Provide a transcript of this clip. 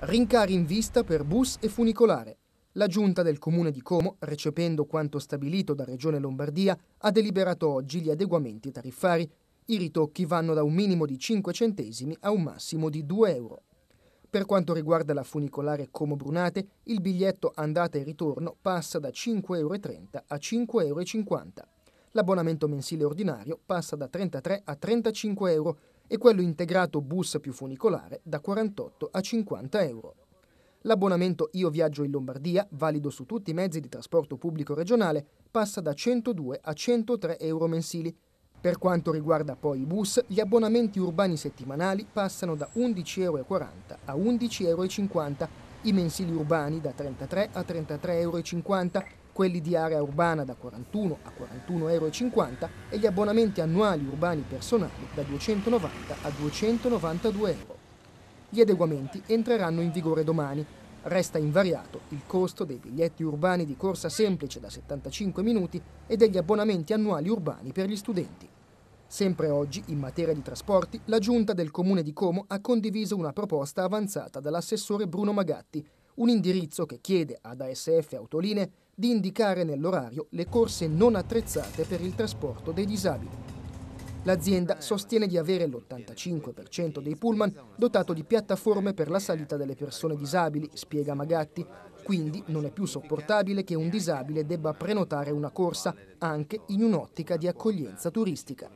Rincari in vista per bus e funicolare. La giunta del comune di Como, recependo quanto stabilito da Regione Lombardia, ha deliberato oggi gli adeguamenti tariffari. I ritocchi vanno da un minimo di 5 centesimi a un massimo di 2 euro. Per quanto riguarda la funicolare Como Brunate, il biglietto andata e ritorno passa da 5,30 euro a 5,50 euro. L'abbonamento mensile ordinario passa da 33 a 35 euro e quello integrato bus più funicolare da 48 a 50 euro. L'abbonamento Io Viaggio in Lombardia, valido su tutti i mezzi di trasporto pubblico regionale, passa da 102 a 103 euro mensili. Per quanto riguarda poi i bus, gli abbonamenti urbani settimanali passano da 11,40 euro a 11,50 euro, i mensili urbani da 33 a 33,50 euro quelli di area urbana da 41 a 41,50 euro e gli abbonamenti annuali urbani personali da 290 a 292 euro. Gli adeguamenti entreranno in vigore domani. Resta invariato il costo dei biglietti urbani di corsa semplice da 75 minuti e degli abbonamenti annuali urbani per gli studenti. Sempre oggi, in materia di trasporti, la Giunta del Comune di Como ha condiviso una proposta avanzata dall'assessore Bruno Magatti un indirizzo che chiede ad ASF Autoline di indicare nell'orario le corse non attrezzate per il trasporto dei disabili. L'azienda sostiene di avere l'85% dei pullman dotato di piattaforme per la salita delle persone disabili, spiega Magatti. Quindi non è più sopportabile che un disabile debba prenotare una corsa anche in un'ottica di accoglienza turistica.